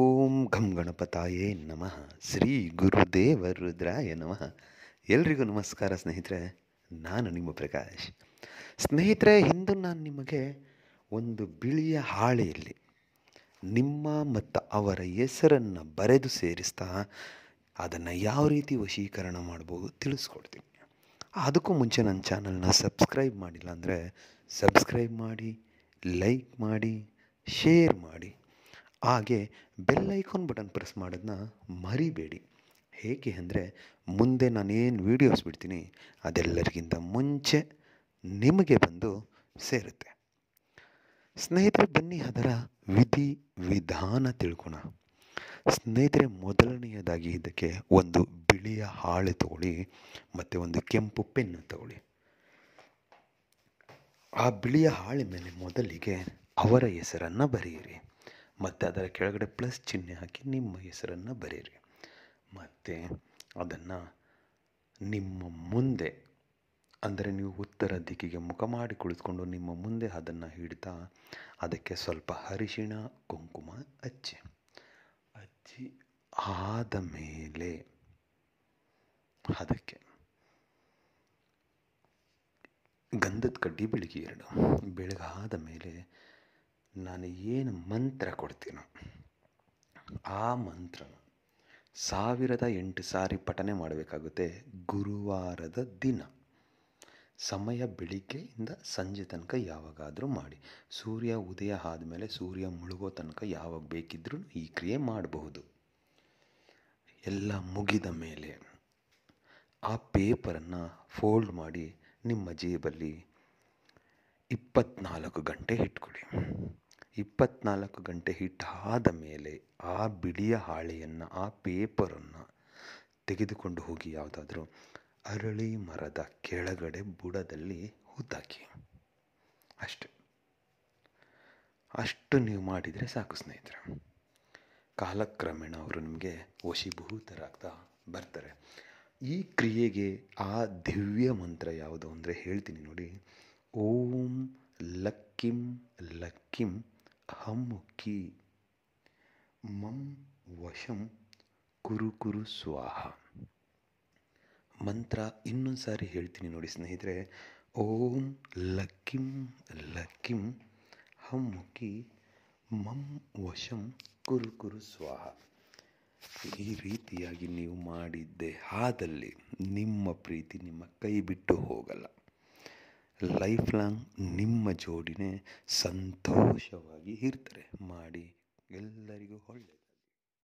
ಓಂ ಘಂ ಗಣಪತಾಯೇ ನಮಃ ಶ್ರೀ ಗುರುದೇವ ರುದ್ರಾಯ ನಮಃ ಎಲ್ರಿಗೂ ನಮಸ್ಕಾರ ಸ್ನೇಹಿತರೆ ನಾನು ನಿಮ್ಮ ಪ್ರಕಾಶ್ ಸ್ನೇಹಿತರೆ ಇಂದು ನಾನು ನಿಮಗೆ ಒಂದು ಬಿಳಿಯ ಹಾಳೆಯಲ್ಲಿ ನಿಮ್ಮ ಮತ್ತು ಅವರ ಹೆಸರನ್ನು ಬರೆದು ಸೇರಿಸ್ತಾ ಅದನ್ನು ಯಾವ ರೀತಿ ವಶೀಕರಣ ಮಾಡ್ಬೋದು ತಿಳಿಸ್ಕೊಡ್ತೀನಿ ಅದಕ್ಕೂ ಮುಂಚೆ ನನ್ನ ಚಾನಲ್ನ ಸಬ್ಸ್ಕ್ರೈಬ್ ಮಾಡಿಲ್ಲ ಅಂದರೆ ಸಬ್ಸ್ಕ್ರೈಬ್ ಮಾಡಿ ಲೈಕ್ ಮಾಡಿ ಶೇರ್ ಮಾಡಿ ಹಾಗೆ ಬೆಲ್ ಐಕಾನ್ ಬಟನ್ ಪ್ರೆಸ್ ಮಾಡೋದನ್ನ ಮರಿಬೇಡಿ ಹೇಗೆ ಅಂದರೆ ಮುಂದೆ ನಾನೇನು ವೀಡಿಯೋಸ್ ಬಿಡ್ತೀನಿ ಅದೆಲ್ಲರಿಗಿಂತ ಮುಂಚೆ ನಿಮಗೆ ಬಂದು ಸೇರುತ್ತೆ ಸ್ನೇಹಿತರೆ ಬನ್ನಿ ಅದರ ವಿಧಿ ವಿಧಾನ ತಿಳ್ಕೊಣ ಸ್ನೇಹಿತರೆ ಮೊದಲನೆಯದಾಗಿ ಇದಕ್ಕೆ ಒಂದು ಬಿಳಿಯ ಹಾಳೆ ತಗೊಳ್ಳಿ ಮತ್ತು ಒಂದು ಕೆಂಪು ಪೆನ್ನು ತಗೊಳ್ಳಿ ಆ ಬಿಳಿಯ ಹಾಳೆ ಮೇಲೆ ಮೊದಲಿಗೆ ಅವರ ಹೆಸರನ್ನು ಬರೆಯಿರಿ ಮತ್ತು ಅದರ ಕೆಳಗಡೆ ಪ್ಲಸ್ ಚಿಹ್ನೆ ಹಾಕಿ ನಿಮ್ಮ ಹೆಸರನ್ನು ಬರೆಯಿರಿ ಮತ್ತು ಅದನ್ನು ನಿಮ್ಮ ಮುಂದೆ ಅಂದರೆ ನೀವು ಉತ್ತರ ದಿಕ್ಕಿಗೆ ಮುಖ ಮಾಡಿ ಕುಳಿತುಕೊಂಡು ನಿಮ್ಮ ಮುಂದೆ ಅದನ್ನು ಹಿಡಿತಾ ಅದಕ್ಕೆ ಸ್ವಲ್ಪ ಅರಿಶಿಣ ಕುಂಕುಮ ಹಚ್ಚಿ ಅಚ್ಚಿ ಆದ ಮೇಲೆ ಅದಕ್ಕೆ ಗಂಧದ ಕಡ್ಡಿ ಬೆಳಗ್ಗೆ ಎರಡು ಬೆಳಗಾದ ಮೇಲೆ ನಾನು ಏನು ಮಂತ್ರ ಕೊಡ್ತೀನೋ ಆ ಮಂತ್ರ ಸಾವಿರದ ಎಂಟು ಸಾರಿ ಪಠನೆ ಮಾಡಬೇಕಾಗುತ್ತೆ ಗುರುವಾರದ ದಿನ ಸಮಯ ಬೆಳಿಗ್ಗೆಯಿಂದ ಸಂಜೆ ತನಕ ಯಾವಾಗಾದರೂ ಮಾಡಿ ಸೂರ್ಯ ಉದಯ ಆದಮೇಲೆ ಸೂರ್ಯ ಮುಳುಗೋ ತನಕ ಯಾವಾಗ ಬೇಕಿದ್ರೂ ಈ ಕ್ರಿಯೆ ಮಾಡಬಹುದು ಎಲ್ಲ ಮುಗಿದ ಮೇಲೆ ಆ ಪೇಪರನ್ನು ಫೋಲ್ಡ್ ಮಾಡಿ ನಿಮ್ಮ ಜೇಬಲ್ಲಿ ಇಪ್ಪತ್ನಾಲ್ಕು ಗಂಟೆ ಇಟ್ಕೊಳ್ಳಿ ಇಪ್ಪತ್ತ್ನಾಲ್ಕು ಗಂಟೆ ಹಿಟ್ಟಾದ ಮೇಲೆ ಆ ಬಿಡಿಯ ಹಾಳೆಯನ್ನು ಆ ಪೇಪರನ್ನು ತೆಗೆದುಕೊಂಡು ಹೋಗಿ ಯಾವುದಾದ್ರೂ ಅರಳಿ ಮರದ ಕೆಳಗಡೆ ಬುಡದಲ್ಲಿ ಹುದ್ದಾಕಿ ಅಷ್ಟೆ ಅಷ್ಟು ನೀವು ಮಾಡಿದರೆ ಸಾಕು ಸ್ನೇಹಿತರೆ ಕಾಲಕ್ರಮೇಣ ಅವರು ನಿಮಗೆ ವಶೀಭೂತರಾಗ್ತಾ ಬರ್ತಾರೆ ಈ ಕ್ರಿಯೆಗೆ ಆ ದಿವ್ಯ ಮಂತ್ರ ಯಾವುದು ಅಂದರೆ ಹೇಳ್ತೀನಿ ನೋಡಿ ಓಂ ಲಕ್ಕಿಂ ಲಕ್ಕಿಂ ಹಮ್ಮುಕ್ಕಿ ಮಂ ವಶಂ ಕುರು ಕುರು ಸ್ವಾಹ ಮಂತ್ರ ಇನ್ನೊಂದು ಸಾರಿ ಹೇಳ್ತೀನಿ ನೋಡಿ ಸ್ನೇಹಿತರೆ ಓಂ ಲಕ್ಕಿಂ ಲಕ್ಕಿಂ ಹಮ್ಮುಕ್ಕಿ ಮಂ ವಶಂ ಕುರು ಕುರು ಸ್ವಾಹ ಈ ರೀತಿಯಾಗಿ ನೀವು ಮಾಡಿದ್ದೆ ಆದಲ್ಲಿ ನಿಮ್ಮ ಪ್ರೀತಿ ನಿಮ್ಮ ಕೈ ಬಿಟ್ಟು ಹೋಗಲ್ಲ ಲೈಫ್ ಲಾಂಗ್ ನಿಮ್ಮ ಜೋಡಿನೇ ಸಂತೋಷವಾಗಿ ಇರ್ತಾರೆ ಮಾಡಿ ಎಲ್ಲರಿಗೂ ಒಳ್ಳೆಯದು